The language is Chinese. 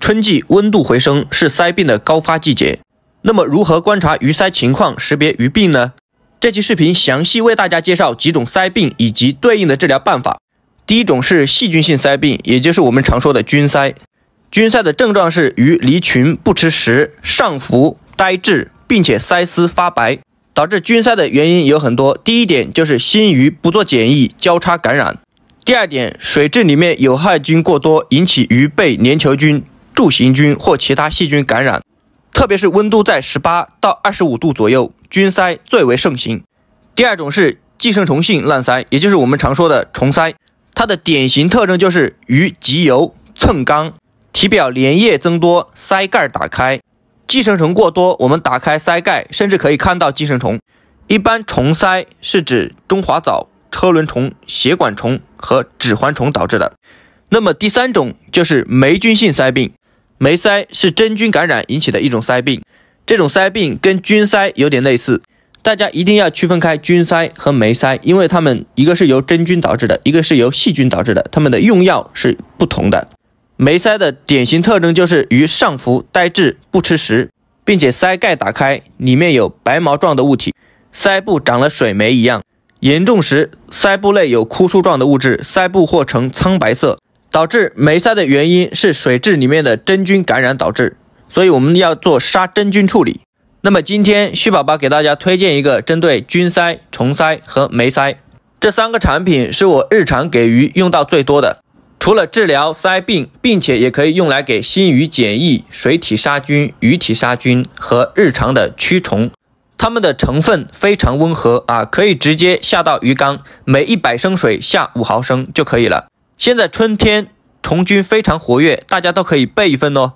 春季温度回升是腮病的高发季节。那么如何观察鱼鳃情况，识别鱼病呢？这期视频详细为大家介绍几种鳃病以及对应的治疗办法。第一种是细菌性鳃病，也就是我们常说的菌鳃。菌鳃的症状是鱼离群不吃食，上浮呆滞，并且鳃丝发白。导致菌鳃的原因有很多，第一点就是新鱼不做检疫，交叉感染；第二点水质里面有害菌过多，引起鱼被粘球菌。柱形菌或其他细菌感染，特别是温度在十八到二十五度左右，菌塞最为盛行。第二种是寄生虫性烂鳃，也就是我们常说的虫鳃，它的典型特征就是鱼集油蹭缸，体表粘液增多，鳃盖打开，寄生虫过多，我们打开鳃盖甚至可以看到寄生虫。一般虫鳃是指中华藻、车轮虫、血管虫和指环虫导致的。那么第三种就是霉菌性鳃病。霉塞是真菌感染引起的一种塞病，这种塞病跟菌塞有点类似，大家一定要区分开菌塞和霉塞，因为它们一个是由真菌导致的，一个是由细菌导致的，它们的用药是不同的。霉塞的典型特征就是鱼上浮呆滞不吃食，并且腮盖打开里面有白毛状的物体，腮部长了水霉一样，严重时腮部内有枯树状的物质，腮部或呈苍白色。导致梅塞的原因是水质里面的真菌感染导致，所以我们要做杀真菌处理。那么今天旭宝宝给大家推荐一个针对菌塞、虫塞和霉塞这三个产品，是我日常给鱼用到最多的。除了治疗塞病，并且也可以用来给新鱼检疫、水体杀菌、鱼体杀菌和日常的驱虫。它们的成分非常温和啊，可以直接下到鱼缸，每一百升水下五毫升就可以了。现在春天虫菌非常活跃，大家都可以备一份哦。